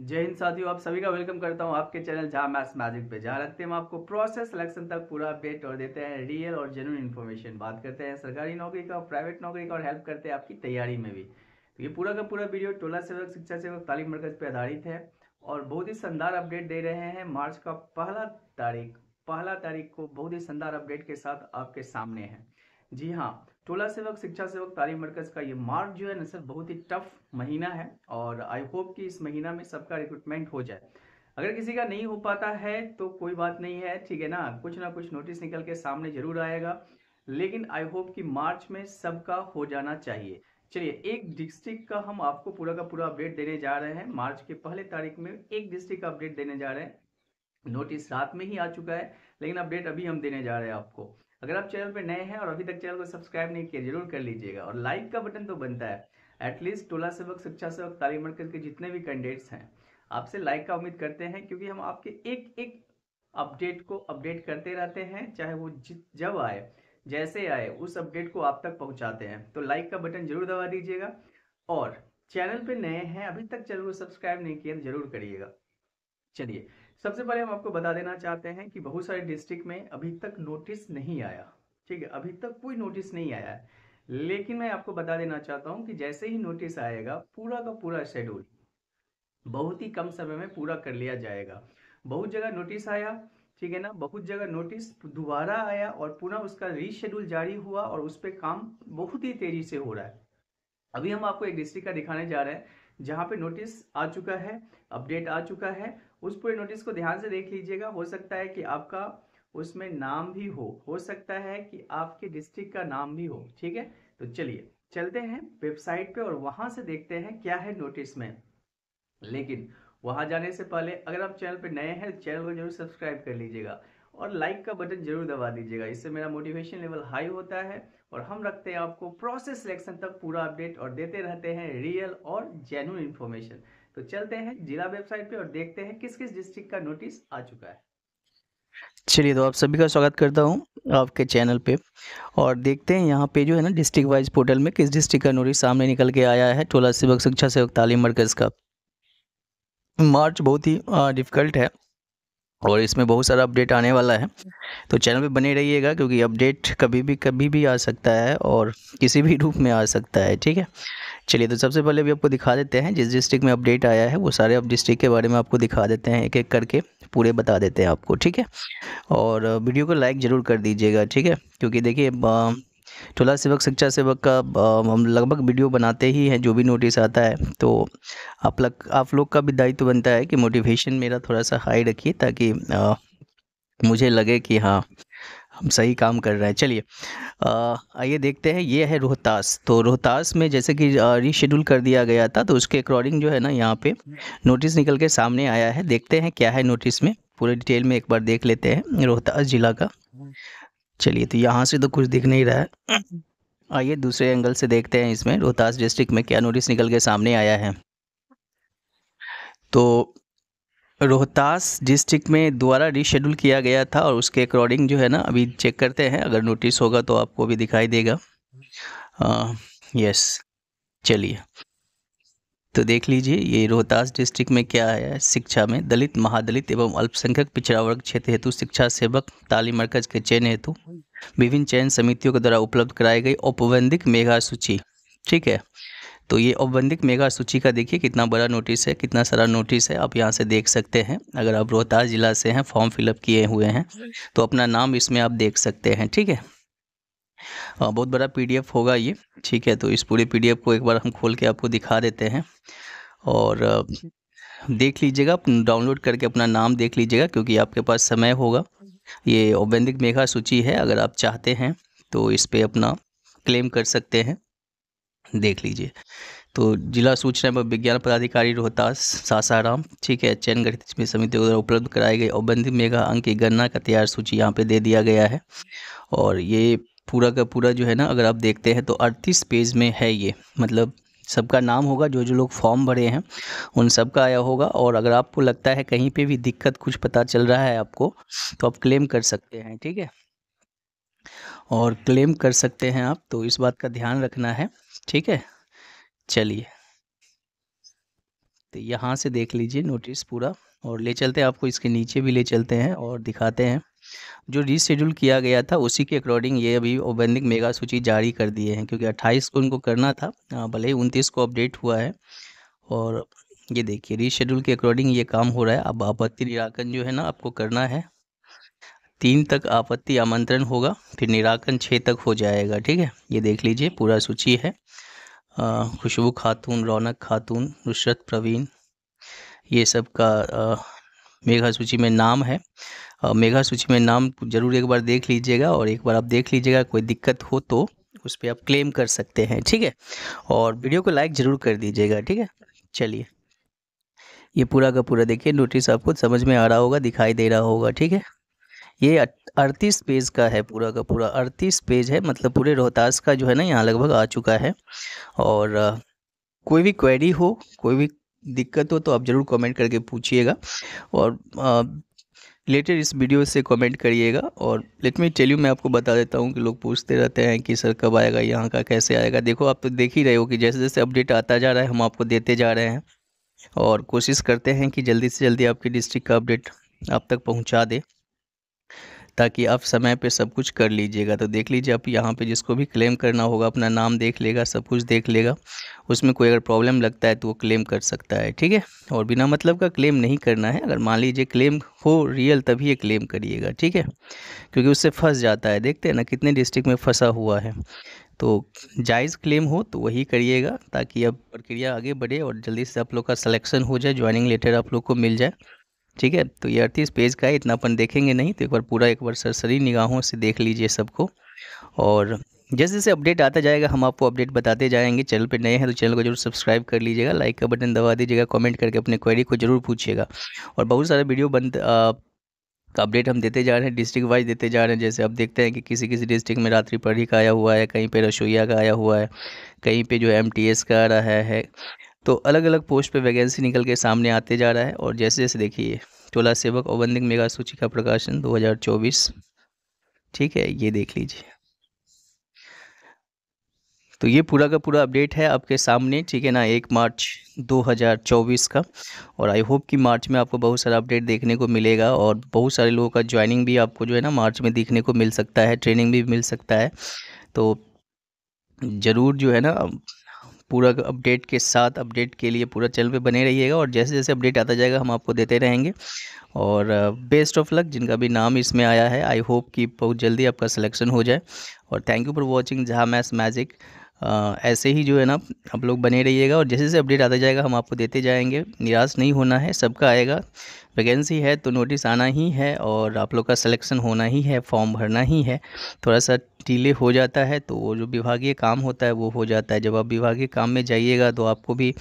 जय हिंद साथियों आप सभी का वेलकम करता हूं आपके चैनल जहां मैथ्स मैजिक पे जहां रखते हैं हम आपको प्रोसेस सिलेक्शन तक पूरा अपडेट और देते हैं रियल और जेनुअन इन्फॉर्मेशन बात करते हैं सरकारी नौकरी का प्राइवेट नौकरी का और हेल्प करते हैं आपकी तैयारी में भी तो ये पूरा का पूरा वीडियो टोला सेवक शिक्षा सेवक तालीम मरकज पर आधारित है और बहुत ही शानदार अपडेट दे रहे हैं मार्च का पहला तारीख पहला तारीख को बहुत ही शानदार अपडेट के साथ आपके सामने है जी हाँ टोला सेवक शिक्षा सेवक तालीम मरकज़ का ये मार्च जो है ना सर बहुत ही टफ महीना है और आई होप कि इस महीना में सबका रिक्रूटमेंट हो जाए अगर किसी का नहीं हो पाता है तो कोई बात नहीं है ठीक है ना कुछ ना कुछ नोटिस निकल के सामने जरूर आएगा लेकिन आई होप कि मार्च में सबका हो जाना चाहिए चलिए एक डिस्ट्रिक्ट का हम आपको पूरा का पूरा अपडेट देने जा रहे हैं मार्च के पहले तारीख में एक डिस्ट्रिक्ट का अपडेट देने जा रहे हैं नोटिस रात में ही आ चुका है लेकिन अपडेट अभी हम देने जा रहे हैं आपको अगर आप चैनल पर नए हैं और अभी तक चैनल को सब्सक्राइब नहीं किया जरूर कर लीजिएगा और लाइक का बटन तो बनता है एटलीस्ट टोला सेवक शिक्षा सेवक तालीम मरकज के जितने भी कैंडिडेट्स हैं आपसे लाइक का उम्मीद करते हैं क्योंकि हम आपके एक एक अपडेट को अपडेट करते रहते हैं चाहे वो जब आए जैसे आए उस अपडेट को आप तक पहुंचाते हैं तो लाइक का बटन जरूर दबा दीजिएगा और चैनल पे नए हैं अभी तक चैनल को सब्सक्राइब नहीं किया जरूर करिएगा चलिए सबसे पहले हम आपको बता देना चाहते हैं कि बहुत सारे डिस्ट्रिक्ट में अभी तक नोटिस नहीं आया ठीक है अभी तक कोई नोटिस नहीं आया है लेकिन मैं आपको बता देना चाहता हूँ कि जैसे ही नोटिस आएगा पूरा का पूरा शेड्यूल बहुत ही कम समय में पूरा कर लिया जाएगा बहुत जगह नोटिस आया ठीक है ना बहुत जगह नोटिस दोबारा आया और पुनः उसका रीशेड्यूल जारी हुआ और उस पर काम बहुत ही तेजी से हो रहा है अभी हम आपको एक डिस्ट्रिक्ट का दिखाने जा रहे हैं जहाँ पे नोटिस आ चुका है अपडेट आ चुका है उस पूरे नोटिस को ध्यान से देख लीजिएगा हो सकता है कि आपका उसमें नाम भी हो हो सकता है कि आपके डिस्ट्रिक्ट का नाम भी हो ठीक है तो चलिए चलते हैं वेबसाइट पे और वहां से देखते हैं क्या है नोटिस में लेकिन वहां जाने से पहले अगर आप चैनल पे नए हैं चैनल को जरूर सब्सक्राइब कर लीजिएगा और लाइक का बटन जरूर दबा दीजिएगा इससे मेरा मोटिवेशन लेवल हाई होता है और हम रखते हैं आपको प्रोसेस सिलेक्शन तक पूरा अपडेट और देते रहते हैं रियल और जेन्यून इन्फॉर्मेशन तो चलते हैं जिला वेबसाइट पे और देखते हैं किस किस डिस्ट्रिक्ट का नोटिस आ चुका है चलिए तो आप सभी का स्वागत करता हूँ आपके चैनल पे और देखते हैं यहाँ पे जो है ना डिस्ट्रिक्ट वाइज पोर्टल में किस डिस्ट्रिक्ट का नोटिस सामने निकल के आया है टोला सेवक शिक्षा सेवक तालीम मरकज़ का मार्च बहुत ही डिफ़िकल्ट है और इसमें बहुत सारा अपडेट आने वाला है तो चैनल पे बने रहिएगा क्योंकि अपडेट कभी भी कभी भी आ सकता है और किसी भी रूप में आ सकता है ठीक है चलिए तो सबसे पहले भी आपको दिखा देते हैं जिस डिस्ट्रिक्ट में अपडेट आया है वो सारे अब डिस्ट्रिक्ट के बारे में आपको दिखा देते हैं एक एक करके पूरे बता देते हैं आपको ठीक है और वीडियो को लाइक ज़रूर कर दीजिएगा ठीक है क्योंकि देखिए टोला सेवक शिक्षा सेवक का हम लगभग वीडियो बनाते ही हैं जो भी नोटिस आता है तो आप लग आप लोग का भी दायित्व तो बनता है कि मोटिवेशन मेरा थोड़ा सा हाई रखिए ताकि मुझे लगे कि हाँ हम सही काम कर रहे हैं चलिए आइए देखते हैं ये है रोहतास तो रोहतास में जैसे कि रीशेड्यूल कर दिया गया था तो उसके अकॉर्डिंग जो है ना यहाँ पे नोटिस निकल के सामने आया है देखते हैं क्या है नोटिस में पूरे डिटेल में एक बार देख लेते हैं रोहतास ज़िला का चलिए तो यहाँ से तो कुछ दिख नहीं रहा है हम्म। आइए दूसरे एंगल से देखते हैं इसमें रोहतास डिस्ट्रिक्ट में क्या नोटिस निकल के सामने आया है तो रोहतास डिस्ट्रिक्ट में दोबारा रिशेड्यूल किया गया था और उसके अकॉर्डिंग जो है ना अभी चेक करते हैं अगर नोटिस होगा तो आपको भी दिखाई देगा आ, यस चलिए तो देख लीजिए ये रोहतास डिस्ट्रिक्ट में क्या है शिक्षा में दलित महादलित एवं अल्पसंख्यक पिछड़ा वर्ग क्षेत्र हेतु शिक्षा सेवक तालीम मरकज के चयन हेतु विभिन्न चयन समितियों के द्वारा उपलब्ध कराई गई औपबंधिक मेघा सूची ठीक है तो ये औपबंधिक मेगा सूची का देखिए कितना बड़ा नोटिस है कितना सारा नोटिस है आप यहाँ से देख सकते हैं अगर आप रोहतास ज़िला से हैं फॉर्म फिलअप किए हुए हैं तो अपना नाम इसमें आप देख सकते हैं ठीक है बहुत बड़ा पीडीएफ होगा ये ठीक है तो इस पूरे पीडीएफ को एक बार हम खोल के आपको दिखा देते हैं और देख लीजिएगा डाउनलोड करके अपना नाम देख लीजिएगा क्योंकि आपके पास समय होगा ये औबेंदिक मेघा सूची है अगर आप चाहते हैं तो इस पर अपना क्लेम कर सकते हैं देख लीजिए तो जिला सूचना एवं विज्ञान पदाधिकारी रोहतास सासाराम ठीक है चयन गठित समिति द्वारा उपलब्ध कराए गए औबंधिक मेघा अंक की गणना का तैयार सूची यहाँ पे दे दिया गया है और ये पूरा का पूरा जो है ना अगर आप देखते हैं तो अड़तीस पेज में है ये मतलब सबका नाम होगा जो जो लोग फॉर्म भरे हैं उन सब का आया होगा और अगर आपको लगता है कहीं पे भी दिक्कत कुछ पता चल रहा है आपको तो आप क्लेम कर सकते हैं ठीक है और क्लेम कर सकते हैं आप तो इस बात का ध्यान रखना है ठीक है चलिए तो यहाँ से देख लीजिए नोटिस पूरा और ले चलते हैं आपको इसके नीचे भी ले चलते हैं और दिखाते हैं जो रीशेड्यूल किया गया था उसी के अकॉर्डिंग ये अभी ओबेंडिंग मेगा सूची जारी कर दिए हैं क्योंकि अट्ठाईस को उनको करना था भले ही उनतीस को अपडेट हुआ है और ये देखिए रीशेड्यूल के अकॉर्डिंग ये काम हो रहा है अब आपत्ति निराकरण जो है ना आपको करना है तीन तक आपत्ति आमंत्रण होगा फिर निराकरण छः तक हो जाएगा ठीक है ये देख लीजिए पूरा सूची है खुशबू खातून रौनक खातून नुसरत प्रवीण ये सब का आ, मेघा सूची में नाम है मेघा सूची में नाम ज़रूर एक बार देख लीजिएगा और एक बार आप देख लीजिएगा कोई दिक्कत हो तो उस पर आप क्लेम कर सकते हैं ठीक है और वीडियो को लाइक ज़रूर कर दीजिएगा ठीक है चलिए ये पूरा का पूरा देखिए नोटिस आपको समझ में आ रहा होगा दिखाई दे रहा होगा ठीक है ये अड़तीस पेज का है पूरा का पूरा अड़तीस पेज है मतलब पूरे रोहतास का जो है ना यहाँ लगभग आ चुका है और कोई भी क्वेरी हो कोई भी दिक्कत हो तो आप ज़रूर कमेंट करके पूछिएगा और रिलेटेड इस वीडियो से कमेंट करिएगा और लेट मी टेल यू मैं आपको बता देता हूँ कि लोग पूछते रहते हैं कि सर कब आएगा यहाँ का कैसे आएगा देखो आप तो देख ही रहे हो कि जैसे जैसे अपडेट आता जा रहा है हम आपको देते जा रहे हैं और कोशिश करते हैं कि जल्दी से जल्दी आपके डिस्ट्रिक्ट का अपडेट आप तक पहुँचा दे ताकि आप समय पे सब कुछ कर लीजिएगा तो देख लीजिए आप यहाँ पे जिसको भी क्लेम करना होगा अपना नाम देख लेगा सब कुछ देख लेगा उसमें कोई अगर प्रॉब्लम लगता है तो वो क्लेम कर सकता है ठीक है और बिना मतलब का क्लेम नहीं करना है अगर मान लीजिए क्लेम हो रियल तभी ये क्लेम करिएगा ठीक है क्योंकि उससे फंस जाता है देखते हैं ना कितने डिस्ट्रिक्ट में फंसा हुआ है तो जायज़ क्लेम हो तो वही करिएगा ताकि अब प्रक्रिया आगे बढ़े और जल्दी से आप लोग का सलेक्शन हो जाए ज्वाइनिंग लेटर आप लोग को मिल जाए ठीक है तो ये अड़तीस पेज का है इतना अपन देखेंगे नहीं तो एक बार पूरा एक बार सरसरी निगाहों से देख लीजिए सबको और जैसे जैसे अपडेट आता जाएगा हम आपको अपडेट बताते जाएंगे चैनल पे नए हैं तो चैनल को जरूर सब्सक्राइब कर लीजिएगा लाइक का बटन दबा दीजिएगा कमेंट करके अपने क्वेरी को जरूर पूछिएगा और बहुत सारे वीडियो बन का अपडेट हम देते जा रहे हैं डिस्ट्रिक्ट वाइज देते जा रहे हैं जैसे आप देखते हैं कि किसी किसी डिस्ट्रिक्ट में रात्रि पढ़ी का आया हुआ है कहीं पर रसोईया का आया हुआ है कहीं पर जो एम टी एस का आ रहा है तो अलग अलग पोस्ट पर वैकेंसी निकल के सामने आते जा रहा है और जैसे जैसे देखिए टोला सेवक और बंदिक मेगा सूची का प्रकाशन 2024 ठीक है ये देख लीजिए तो ये पूरा का पूरा अपडेट है आपके सामने ठीक है ना एक मार्च 2024 का और आई होप कि मार्च में आपको बहुत सारा अपडेट देखने को मिलेगा और बहुत सारे लोगों का ज्वाइनिंग भी आपको जो है ना मार्च में देखने को मिल सकता है ट्रेनिंग भी मिल सकता है तो ज़रूर जो है ना पूरा अपडेट के साथ अपडेट के लिए पूरा चैनल पे बने रहिएगा और जैसे जैसे अपडेट आता जाएगा हम आपको देते रहेंगे और बेस्ट ऑफ लक जिनका भी नाम इसमें आया है आई होप कि बहुत जल्दी आपका सिलेक्शन हो जाए और thank you for watching Jha maths magic ऐसे ही जो है ना आप लोग बने रहिएगा और जैसे जैसे अपडेट आता जाएगा हम आपको देते जाएंगे निराश नहीं होना है सबका आएगा वैकेंसी है तो नोटिस आना ही है और आप लोग का सिलेक्शन होना ही है फॉर्म भरना ही है थोड़ा सा डिले हो जाता है तो वो जो विभागीय काम होता है वो हो जाता है जब आप विभागीय काम में जाइएगा तो आपको भी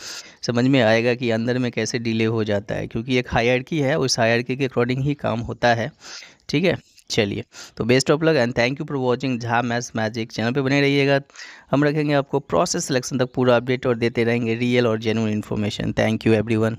समझ में आएगा कि अंदर में कैसे डिले हो जाता है क्योंकि एक की है उस हायर के अकॉर्डिंग ही काम होता है ठीक है चलिए तो best of luck and thank you for watching Jha maths magic channel पे बने रहिएगा हम रखेंगे आपको प्रोसेस सिलेक्शन तक पूरा अपडेट और देते रहेंगे रियल और genuine information thank you everyone